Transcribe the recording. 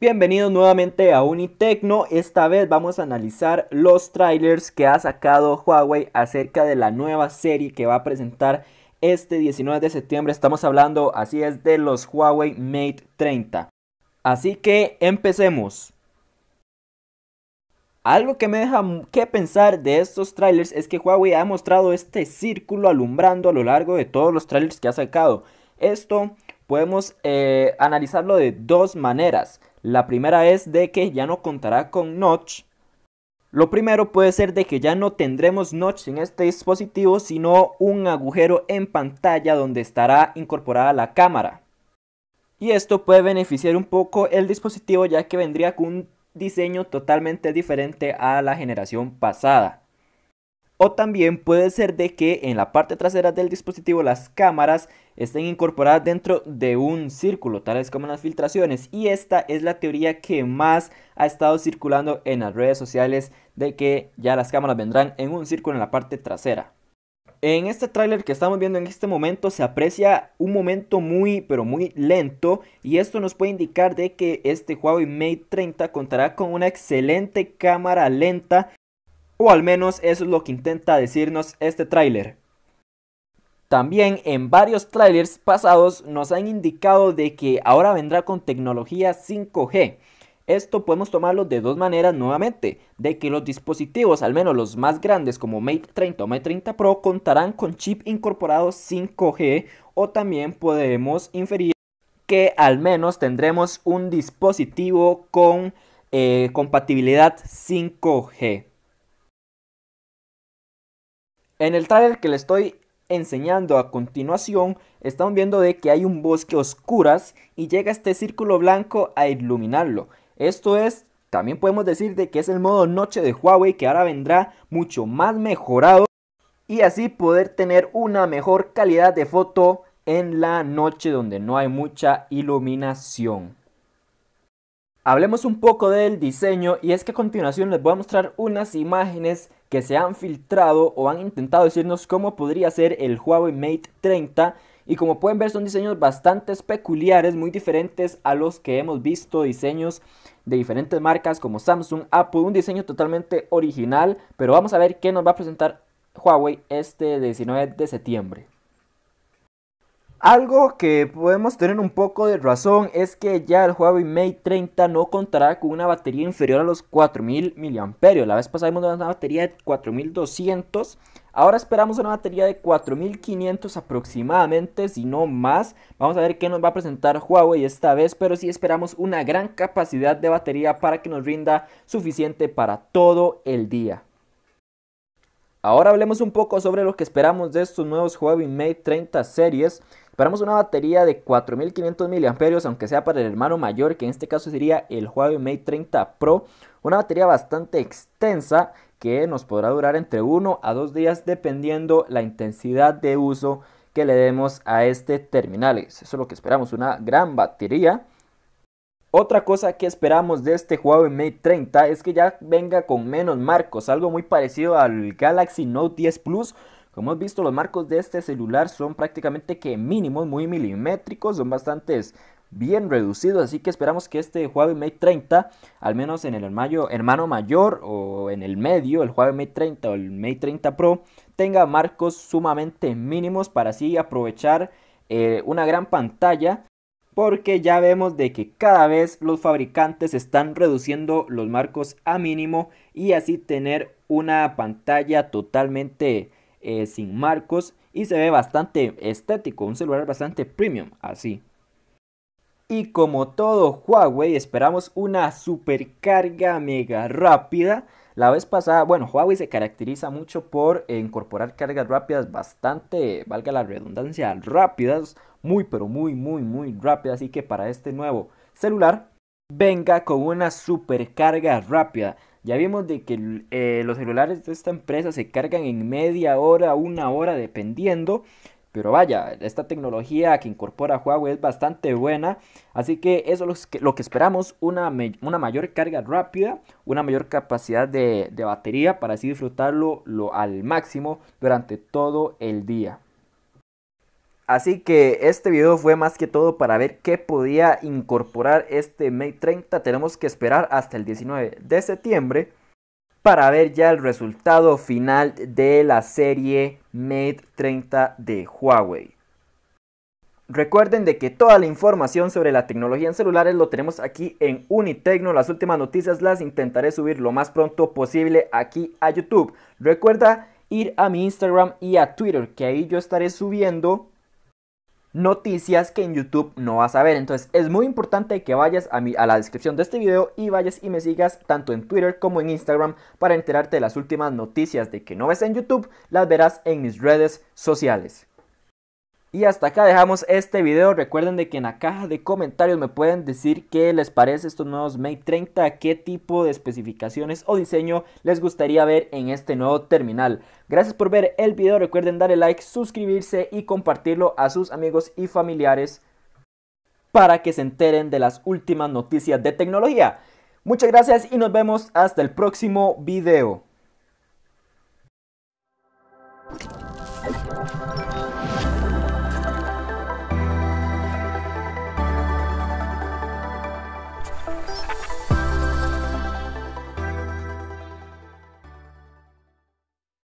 Bienvenidos nuevamente a Unitecno. Esta vez vamos a analizar los trailers que ha sacado Huawei acerca de la nueva serie que va a presentar este 19 de septiembre. Estamos hablando, así es, de los Huawei Mate 30. Así que empecemos. Algo que me deja que pensar de estos trailers es que Huawei ha mostrado este círculo alumbrando a lo largo de todos los trailers que ha sacado. Esto podemos eh, analizarlo de dos maneras. La primera es de que ya no contará con notch. Lo primero puede ser de que ya no tendremos notch en este dispositivo, sino un agujero en pantalla donde estará incorporada la cámara. Y esto puede beneficiar un poco el dispositivo ya que vendría con un diseño totalmente diferente a la generación pasada. O también puede ser de que en la parte trasera del dispositivo las cámaras estén incorporadas dentro de un círculo, tales como las filtraciones. Y esta es la teoría que más ha estado circulando en las redes sociales de que ya las cámaras vendrán en un círculo en la parte trasera en este tráiler que estamos viendo en este momento se aprecia un momento muy pero muy lento y esto nos puede indicar de que este Huawei Mate 30 contará con una excelente cámara lenta o al menos eso es lo que intenta decirnos este tráiler. También en varios trailers pasados nos han indicado de que ahora vendrá con tecnología 5G esto podemos tomarlo de dos maneras nuevamente, de que los dispositivos, al menos los más grandes como Mate 30 o Mate 30 Pro, contarán con chip incorporado 5G o también podemos inferir que al menos tendremos un dispositivo con eh, compatibilidad 5G. En el trailer que le estoy enseñando a continuación, estamos viendo de que hay un bosque oscuras y llega este círculo blanco a iluminarlo. Esto es, también podemos decir de que es el modo noche de Huawei que ahora vendrá mucho más mejorado y así poder tener una mejor calidad de foto en la noche donde no hay mucha iluminación. Hablemos un poco del diseño y es que a continuación les voy a mostrar unas imágenes que se han filtrado o han intentado decirnos cómo podría ser el Huawei Mate 30 y como pueden ver son diseños bastante peculiares, muy diferentes a los que hemos visto, diseños de diferentes marcas como Samsung, Apple, un diseño totalmente original, pero vamos a ver qué nos va a presentar Huawei este 19 de septiembre. Algo que podemos tener un poco de razón es que ya el Huawei Mate 30 no contará con una batería inferior a los 4000 mAh. La vez pasada vimos una batería de 4200 Ahora esperamos una batería de 4500 aproximadamente, si no más. Vamos a ver qué nos va a presentar Huawei esta vez, pero sí esperamos una gran capacidad de batería para que nos rinda suficiente para todo el día. Ahora hablemos un poco sobre lo que esperamos de estos nuevos Huawei Mate 30 series. Esperamos una batería de 4500 mAh, aunque sea para el hermano mayor, que en este caso sería el Huawei Mate 30 Pro. Una batería bastante extensa que nos podrá durar entre 1 a 2 días dependiendo la intensidad de uso que le demos a este terminal. Eso es lo que esperamos, una gran batería. Otra cosa que esperamos de este Huawei Mate 30 es que ya venga con menos marcos, algo muy parecido al Galaxy Note 10 Plus. Como hemos visto, los marcos de este celular son prácticamente que mínimos, muy milimétricos, son bastantes bien reducido. Así que esperamos que este Huawei Mate 30, al menos en el hermano, hermano mayor o en el medio, el Huawei Mate 30 o el Mate 30 Pro, tenga marcos sumamente mínimos para así aprovechar eh, una gran pantalla. Porque ya vemos de que cada vez los fabricantes están reduciendo los marcos a mínimo y así tener una pantalla totalmente eh, sin marcos y se ve bastante estético, un celular bastante premium así. Y como todo Huawei, esperamos una supercarga mega rápida. La vez pasada, bueno, Huawei se caracteriza mucho por incorporar cargas rápidas bastante, valga la redundancia, rápidas, muy pero muy muy muy rápidas, así que para este nuevo celular venga con una supercarga rápida. Ya vimos de que eh, los celulares de esta empresa se cargan en media hora, una hora, dependiendo. Pero vaya, esta tecnología que incorpora Huawei es bastante buena. Así que eso es lo que, esperamos. Una, una, mayor carga rápida, una mayor capacidad de, batería para así disfrutarlo lo, al máximo durante todo el día. Así que este video fue más que todo para ver qué podía incorporar este Mate 30. Tenemos que esperar hasta el 19 de septiembre para ver ya el resultado final de la serie Mate 30 de Huawei. Recuerden de que toda la información sobre la tecnología en celulares lo tenemos aquí en Unitecno. Las últimas noticias las intentaré subir lo más pronto posible aquí a YouTube. Recuerda ir a mi Instagram y a Twitter, que ahí yo estaré subiendo noticias que en YouTube no vas a ver. Entonces es muy importante que vayas a, mi, a la descripción de este video y vayas y me sigas tanto en Twitter como en Instagram para enterarte de las últimas noticias de que no ves en YouTube, las verás en mis redes sociales. Y hasta acá dejamos este video. Recuerden de que en la caja de comentarios me pueden decir qué les parece estos nuevos Mate 30, qué tipo de especificaciones o diseño les gustaría ver en este nuevo terminal. Gracias por ver el video. Recuerden darle like, suscribirse y compartirlo a sus amigos y familiares para que se enteren de las últimas noticias de tecnología. Muchas gracias y nos vemos hasta el próximo video.